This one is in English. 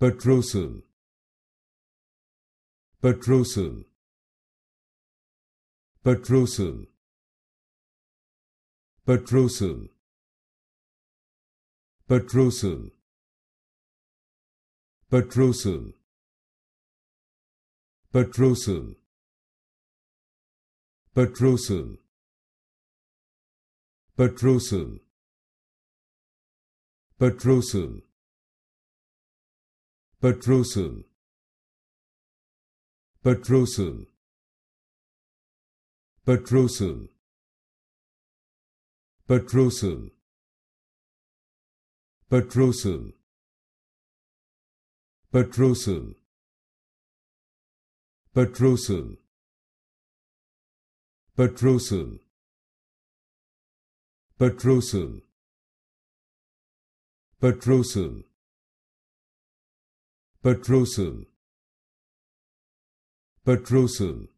Petrosal Petrosal Petrosal Petrosal Petrosal Petrosal Petrosal Petrosal Petrosal Petrosal Petrosal Petrosal Petrosal Petrosal Petrosal Petrosal Petrosal Petrosal Petrosal Petrosal. Petrosal.